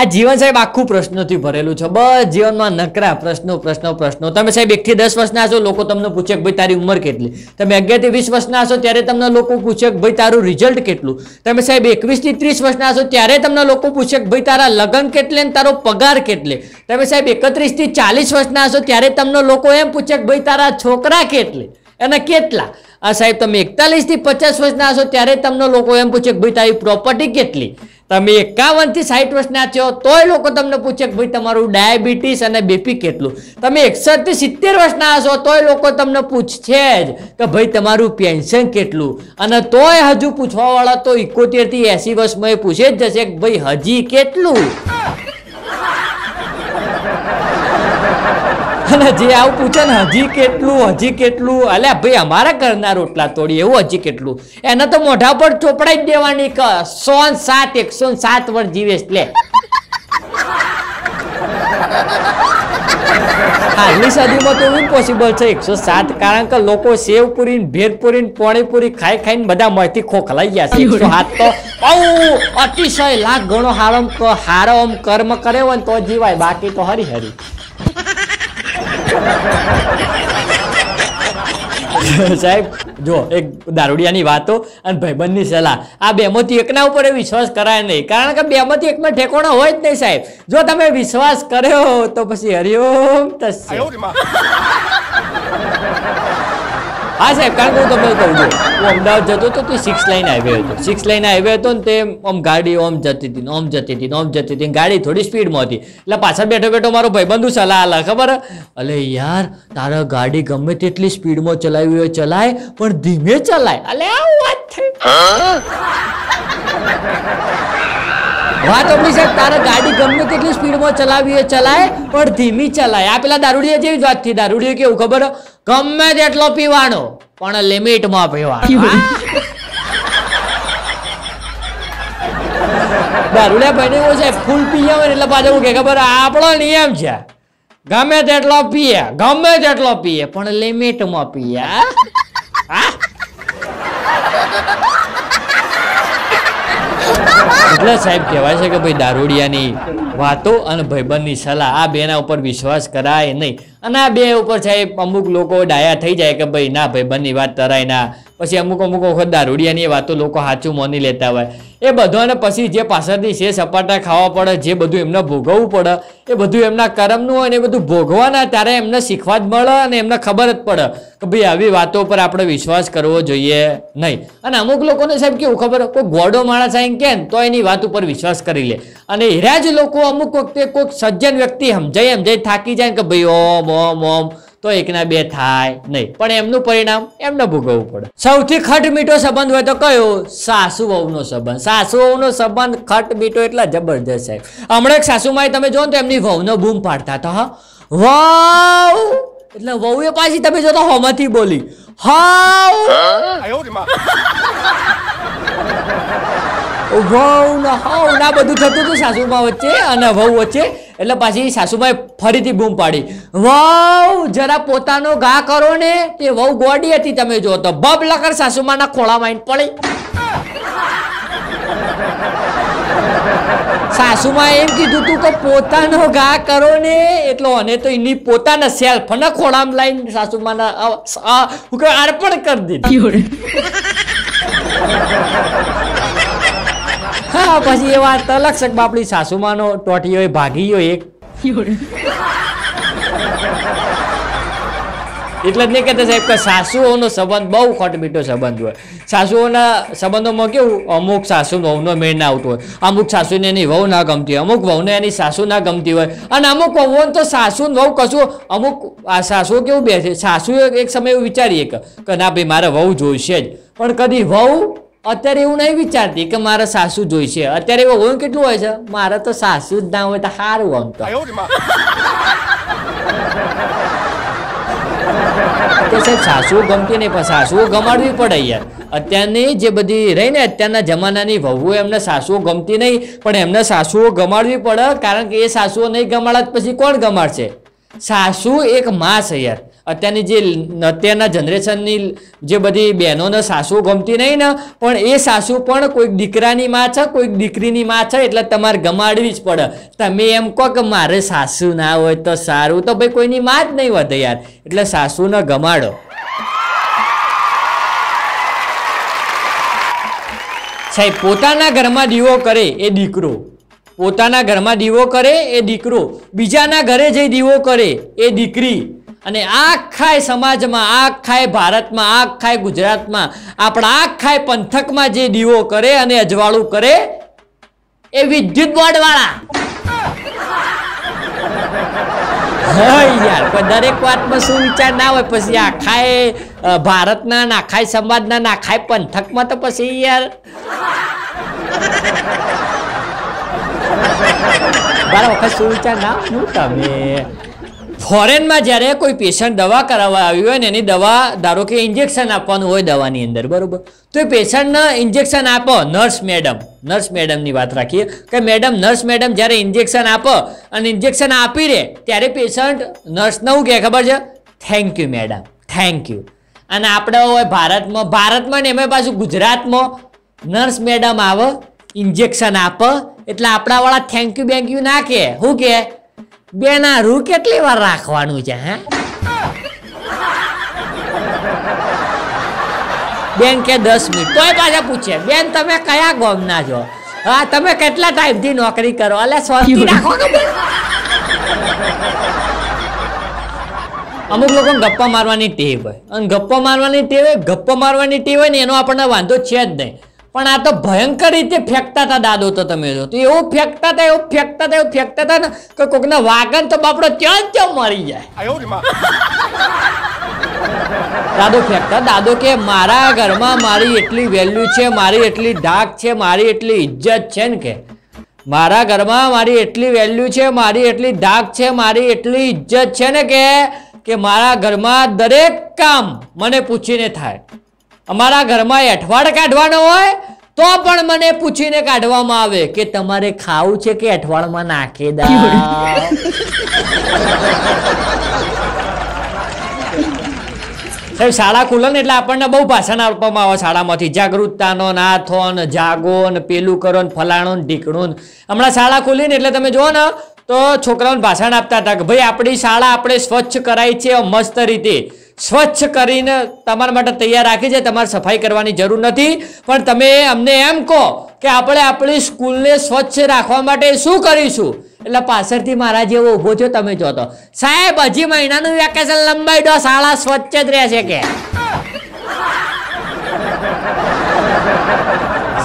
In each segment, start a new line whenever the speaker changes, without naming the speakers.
આ જીવન સાહેબ આખું પ્રશ્નોથી ભરેલું છે બસ જીવનમાં નકરા પ્રશ્નો પ્રશ્નો પ્રશ્નો તમે સાહેબ એકથી દસ વર્ષના હશો લોકો તમને પૂછે કે ભાઈ તારી ઉંમર કેટલી તમે અગિયારથી વીસ વર્ષના છો ત્યારે તમને લોકો પૂછે કે ભાઈ તારું રિઝલ્ટ કેટલું તમે સાહેબ એકવીસથી ત્રીસ વર્ષના હશો ત્યારે તમને લોકો પૂછે કે ભાઈ તારા લગ્ન કેટલે ને તારો પગાર કેટલે તમે સાહેબ એકત્રીસથી ચાલીસ વર્ષના હશો ત્યારે તમને લોકો એમ પૂછે કે ભાઈ તારા છોકરા કેટલે અને કેટલા આ સાહેબ તમે એકતાલીસથી પચાસ વર્ષના હશો ત્યારે તમને લોકો એમ પૂછે કે ભાઈ તારી પ્રોપર્ટી કેટલી તમે એકાવનથી સાઠ વર્ષના છો તોય લોકો તમને પૂછે કે ભાઈ તમારું ડાયાબિટીસ અને બીપી કેટલું તમે એકસઠથી સિત્તેર વર્ષના હશો તોય લોકો તમને પૂછશે જ કે ભાઈ તમારું પેન્શન કેટલું અને તોય હજુ પૂછવાવાળા તો ઇકોતેરથી એંસી વર્ષમાં એ પૂછે જ જશે કે ભાઈ હજી કેટલું અને જે આવું પૂછે ને હજી કેટલું હજી કેટલું અલ્યા ભાઈ અમારા ઘરના રોટલા તોડી એવું હજી કેટલું એને તો મોઢા પર ચોપડાઈ જ દેવાની ક સો સાત એકસો સાત વર્ષ જીવે એટલે હાલની સદીમાં તો એવું પોસિબલ છે એકસો સાત કારણ કે લોકો સેવપુરી ભેરપુરી ભેદપુરી પોણીપુરી ખાઈ ખાઈને બધા મળતી ખોખલાઈ ગયા છે એકસો સાત તો અતિશય લાખ ગણો હારમ હારમ કર્મ કરે હોય તો જીવાય બાકી તો હરી હરી સાહેબ જો એક દારૂડિયાની વાતો અને ભાઈબંધની સલાહ આ બેમાંથી એકના ઉપર વિશ્વાસ કરાય નહીં કારણ કે બેમાંથી એકમાં ઠેકોણો હોય જ નહીં સાહેબ જો તમે વિશ્વાસ કર્યો તો પછી હરિઓમ થશે હા સાહેબ કારણ કે હું તમને કહું છું હું અમદાવાદ જતો હતો તો સિક્સ લાઈન હાઈવે હતો સિક્સ લાઇન હાઈવે હતો ને તે આમ ગાડી ઓમ જતી હતી ઓમ જતી હતી ઓમ જતી હતી ગાડી થોડી સ્પીડમાં હતી એટલે પાછળ બેઠો બેઠો મારો ભાઈબંધુ સલાહ આલા ખબર અલે યાર તારા ગાડી ગમે તેટલી સ્પીડમાં ચલાવી હોય ચલાય પણ ધીમે ચલાય અલે વાત વાત આપણી સાહેબ તારા ગાડી ગમે તેટલી સ્પીડમાં ચલાવી હોય ચલાય પણ ધીમી ચલાય આ પેલા દારૂડીએ જેવી જ વાત થઈ દારૂડીએ કેવું ખબર ગમે તેટલો પીવાનો પણ લિમિટમાં પીવાનો દારૂડિયા ભાઈ એવું છે ફૂલ પીએ જાય એટલે પાછું હું કે ખબર આપણો નિયમ છે ગમે તેટલો પીએ ગમે તેટલો પીએ પણ લિમિટમાં પીએ એટલે સાહેબ કહેવાય છે કે ભાઈ દારૂડિયાની વાતો અને ભાઈબંધની સલાહ આ બેના ઉપર વિશ્વાસ કરાય નહીં અને આ બે ઉપર સાહેબ અમુક લોકો ડાયા થઈ જાય કે ભાઈ ના ભાઈબંધની વાત તરાય ના પછી અમુક અમુક વખત દારૂડિયાની વાતો લોકો સાચું માની લેતા હોય એ બધાને પછી જે પાછળથી છે સપાટા ખાવા પડે જે બધું એમને ભોગવવું પડે એ બધું એમના કરમનું હોય ને એ બધું ભોગવાના ત્યારે એમને શીખવા જ મળે અને એમને ખબર જ પડે કે ભાઈ આવી વાતો પર આપણે વિશ્વાસ કરવો જોઈએ નહીં અને અમુક લોકોને સાહેબ કેવું ખબર કોઈ ગોડો માણસ આવીને કે તો એની વાત ઉપર વિશ્વાસ કરી લે અને એરા જ લોકો અમુક વખતે કોઈક સજ્જન વ્યક્તિ સમજાય સમજાય થાકી જાય કે ભાઈ ઓમ ઓમ ઓમ તો એકના બે થાય નહીં પણ એમનું પરિણામ એમને ભોગવવું પડે સૌથી ખટ મીઠો સંબંધ હોય તો કયો સાસુ વહુનો સંબંધ સાસુ વહુનો સંબંધ ખટ મીઠો એટલે જબરજસ્ત છે હમણાં એક સાસુમાએ તમે જો ને તો એમની વહુનો બૂમ પાડતા હતા હા વાવ એટલે એ પાછી તમે જો તો હોમાંથી બોલી હાવ વહુ ના બધું થતું હતું સાસુમાં વચ્ચે અને વહુ વચ્ચે એટલે પાછી સાસુમાએ ફરીથી બૂમ પાડી વહુ જરા પોતાનો ઘા કરો ને તે વહુ ગોડી હતી તમે જો તો બબ લકર સાસુમાના ખોળા માઇન પડી સાસુમાં એમ કીધું તું કે પોતાનો ઘા કરો ને એટલો અને તો એની પોતાના સેલ્ફ અને ખોળામાં લાઈન સાસુમાના અર્પણ કરી દીધી પછી એ વાત તલક્ષક બાપડી સાસુમાનો ટોટીયો ભાગી ગયો એક એટલે જ નહીં કહેતા સાહેબ કે સાસુઓનો સંબંધ બહુ ખોટમીઠો સંબંધ હોય સાસુઓના સંબંધોમાં કેવું અમુક સાસુ વહુનો મેળ ના આવતો હોય અમુક સાસુને એની વહુ ના ગમતી હોય અમુક વહુને એની સાસુ ના ગમતી હોય અને અમુક વહુઓને તો સાસુ વહુ કશું અમુક આ સાસુ કેવું બેસે સાસુ એક સમય એવું વિચારીએ કે ના ભાઈ મારે વહુ જોઈશે જ પણ કદી વહુ અત્યારે એવું નહીં વિચારતી કે મારે સાસુ જોઈશે અત્યારે એવું હોય કેટલું હોય છે મારે તો સાસુ જ ના હોય તો સારું આમ તો તો સાહેબ સાસુ ગમતી નહીં પણ સાસુઓ ગમાડવી પડે યાર અત્યારની જે બધી રહી ને અત્યારના જમાનાની વહુ એમને સાસુઓ ગમતી નહીં પણ એમને સાસુઓ ગમાડવી પડે કારણ કે એ સાસુઓ નહીં ગમાડત પછી કોણ ગમાડશે સાસુ એક માસ યાર અત્યારની જે અત્યારના જનરેશનની જે બધી બહેનોને સાસુ ગમતી નહીં ને પણ એ સાસુ પણ કોઈક દીકરાની માં છે કોઈક દીકરીની માં છે એટલે તમારે ગમાડવી જ પડે તમે એમ કહો કે મારે સાસુ ના હોય તો સારું તો ભાઈ કોઈની માં જ નહીં વધે યાર એટલે સાસુને ગમાડો સાહેબ પોતાના ઘરમાં દીવો કરે એ દીકરો પોતાના ઘરમાં દીવો કરે એ દીકરો બીજાના ઘરે જઈ દીવો કરે એ દીકરી અને આખાય સમાજમાં આખાય ભારતમાં આખાય ગુજરાતમાં આપણા આખાય પંથકમાં જે દીવો કરે અને અજવાળું કરે એ વિદ્યુત બોર્ડ વાળા
યાર દરેક
વાતમાં શું વિચાર ના હોય પછી આખાય ભારતના નાખાય સમાજના નાખાય પંથકમાં તો પછી યાર બાર વખત શું ના શું તમે ફોરેનમાં જ્યારે કોઈ પેશન્ટ દવા કરાવવા આવ્યું હોય ને એની દવા ધારો કે ઇન્જેક્શન આપવાનું હોય દવાની અંદર બરાબર તો એ પેશન્ટને ઇન્જેક્શન આપો નર્સ મેડમ નર્સ મેડમની વાત રાખીએ કે મેડમ નર્સ મેડમ જ્યારે ઇન્જેક્શન આપો અને ઇન્જેક્શન આપી રહે ત્યારે પેશન્ટ નર્સને શું કહે ખબર છે thank you madam thank you અને આપણે હોય ભારતમાં ભારતમાં ને એમાં પાછું ગુજરાતમાં નર્સ મેડમ આવે ઇન્જેક્શન આપે એટલે આપણાવાળા થેન્ક યુ બેન્ક યુ ના કહે શું કહે બેના રૂ કેટલી વાર રાખવાનું છે હે બેન કે દસ મિનિટ તોય પાછા પૂછે બેન તમે કયા ગોમના છો હા તમે કેટલા ટાઈપ થી નોકરી કરો એટલે સ્વસ્તી રાખો અમુક લોકો ગપ્પા મારવાની ટેવ હોય અને ગપ્પા મારવાની ટેવ હોય ગપ્પા મારવાની ટેવ હોય ને એનો આપણને વાંધો છે જ નહીં પણ આ તો ભયંકર રીતે ફેંકતા હતા દાદો તો તમે જો એવું ફેંકતા હતા એવું ફેંકતા હતા એવું ફેંકતા હતા ને કે કોકના વાગન તો બાપડો ત્યાં ત્યાં મરી જાય દાદો ફેંકતા દાદો કે મારા ઘરમાં મારી એટલી વેલ્યુ છે મારી એટલી ધાક છે મારી એટલી ઇજ્જત છે ને કે મારા ઘરમાં મારી એટલી વેલ્યુ છે મારી એટલી ધાક છે મારી એટલી ઇજ્જત છે ને કે કે મારા ઘરમાં દરેક કામ મને પૂછીને થાય અમારા ઘરમાં અઠવાડ કાઢવાનો હોય તો પણ મને પૂછીને કાઢવામાં આવે કે તમારે ખાવું છે કે અઠવાડમાં નાખી દા સાહેબ શાળા ખુલે ને એટલે આપણને બહુ ભાષણ આપવામાં આવે શાળામાંથી જાગૃતતાનો નાથો ને જાગો ને પેલું કરો ને ફલાણો ને ઢીકણું હમણાં શાળા ખુલી ને એટલે તમે જુઓ ને તો છોકરાઓને ભાષણ આપતા હતા કે ભાઈ આપણી શાળા આપણે સ્વચ્છ કરાઈ છે મસ્ત રીતે સ્વચ્છ કરીને તમારા માટે તૈયાર રાખી છે તમારે સફાઈ કરવાની જરૂર નથી પણ તમે અમને એમ કહો કે આપણે આપણી સ્કૂલને સ્વચ્છ રાખવા માટે શું કરીશું એટલે પાછળથી મારા જેવો ઊભો થયો તમે જોતો સાહેબ હજી મહિનાનું વેકેશન લંબાઈ દો શાળા સ્વચ્છ જ રહેશે કે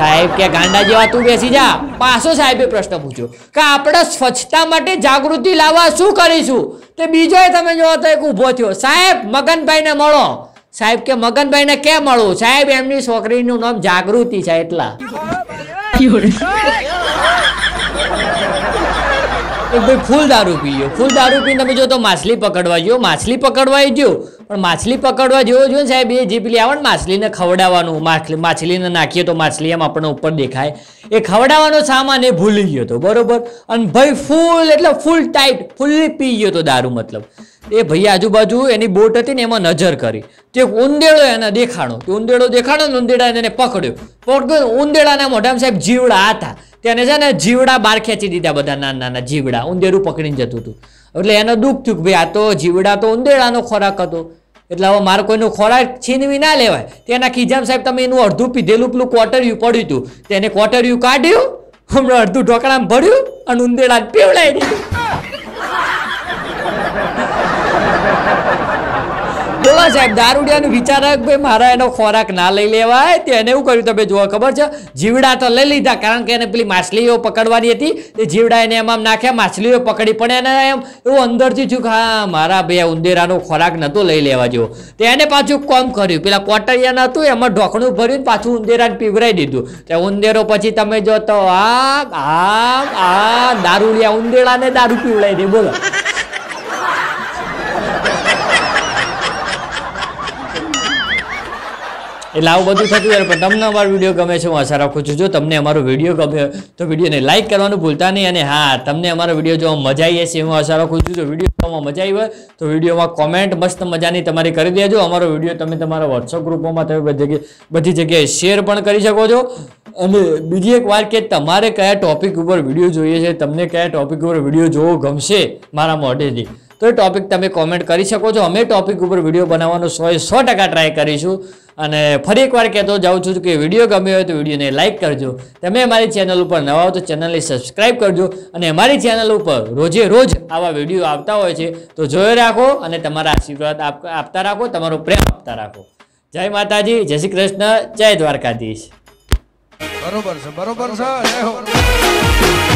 સાહેબ કે ગાંડા જેવા તું બેસી જા પાછો સાહેબે પ્રશ્ન પૂછ્યો કે આપણે સ્વચ્છતા માટે જાગૃતિ લાવવા શું કરીશું તે બીજો તમે જોવો તો એક ઊભો થયો સાહેબ મગનભાઈને મળો સાહેબ કે મગનભાઈને કેમ મળવું સાહેબ એમની છોકરીનું નામ જાગૃતિ છે એટલા એક ભાઈ ફૂલ દારૂ પી ગયો ફૂલ દારૂ પીને તમે જો તો માછલી પકડવા ગયો માછલી પકડવા ગયો પણ માછલી પકડવા જેવો જો સાહેબ એ જે પેલી આવે ને માછલીને ખવડાવવાનું માછલી માછલીને નાખીએ તો માછલી એમ આપણને ઉપર દેખાય એ ખવડાવવાનો સામાન એ ભૂલી ગયો હતો બરોબર અને ભાઈ ફૂલ એટલે ફૂલ ટાઈટ ફૂલ્લી પી ગયો હતો દારૂ મતલબ એ ભાઈ આજુબાજુ એની બોટ હતી ને એમાં નજર કરી તે ઉંદેડો એને દેખાણો કે ઉંદેડો દેખાણો ને ઉંદેડા એને પકડ્યો પકડ્યો ઉંદેડાના મોઢામાં સાહેબ જીવડા હતા તેને છે ને જીવડા બહાર ખેંચી દીધા બધા નાના નાના જીવડા ઉંદેરું પકડીને જતું હતું એટલે એને દુઃખ થયું કે ભાઈ આ તો જીવડા તો ઉંદેડાનો ખોરાક હતો એટલે હવે મારે કોઈનું ખોરાક છીનવી ના લેવાય તેના ખીજામ સાહેબ તમે એનું અડધું પીધેલું પેલું કોટર્યું પડ્યું હતું તેને કોટર્યું કાઢ્યું હમણાં અડધું ઢોકળામાં ભર્યું અને ઉંદેડા પીવડાવી દીધું બોલો સાહેબ દારૂડિયાનું વિચારક ભાઈ મારા એનો ખોરાક ના લઈ લેવાય તેને એવું કર્યું તમે જોવા ખબર છે જીવડા તો લઈ લીધા કારણ કે એને પેલી માછલીઓ પકડવાની હતી તે જીવડા એને એમાં નાખ્યા માછલીઓ પકડી પણ એને એમ એવું અંદરથી છું હા મારા ભાઈ ઉંદેરાનો ખોરાક નહોતો લઈ લેવા જેવો એને પાછું કોમ કર્યું પેલા કોટરિયાના હતું એમાં ઢોકણું ભર્યું પાછું ઉંદેરાને પીવરાઈ દીધું તે ઉંદેરો પછી તમે જો તો આ આ આ દારૂડિયા ઉંદેરાને દારૂ પીવડાવી દે બોલો એટલે આવું બધું થતું હોય પણ તમને અમારો વિડીયો ગમે છે હું આશા રાખું છું જો તમને અમારો વિડીયો ગમે તો વિડીયોને લાઇક કરવાનું ભૂલતા નહીં અને હા તમને અમારો વિડીયો જોવા મજા આવી હશે હું આશા રાખું છું જો વિડીયો જોવામાં મજા આવી હોય તો વિડીયોમાં કોમેન્ટ મસ્ત મજાની તમારી કરી દેજો અમારો વિડીયો તમે તમારા વોટ્સઅપ ગ્રુપોમાં તમે બધી બધી જગ્યાએ શેર પણ કરી શકો છો અને બીજી એક વાત કે તમારે કયા ટોપિક ઉપર વિડીયો જોઈએ છે તમને કયા ટોપિક ઉપર વિડીયો જોવો ગમશે મારા મોઢેથી તો એ ટોપિક તમે કોમેન્ટ કરી શકો છો અમે ટોપિક ઉપર વિડીયો બનાવવાનો સો સો ટકા ટ્રાય કરીશું અને ફરી એકવાર કહેતો જાઉં છું કે વિડીયો ગમ્યો હોય તો વિડીયોને લાઇક કરજો તમે અમારી ચેનલ ઉપર નવા હો તો ચેનલને સબસ્ક્રાઈબ કરજો અને અમારી ચેનલ ઉપર રોજે રોજ આવા વિડીયો આવતા હોય છે તો જોઈ રાખો અને તમારા આશીર્વાદ આપતા રાખો તમારો પ્રેમ આપતા રાખો જય માતાજી જય શ્રી કૃષ્ણ જય દ્વારકાધીશ બરોબર છે બરોબર છે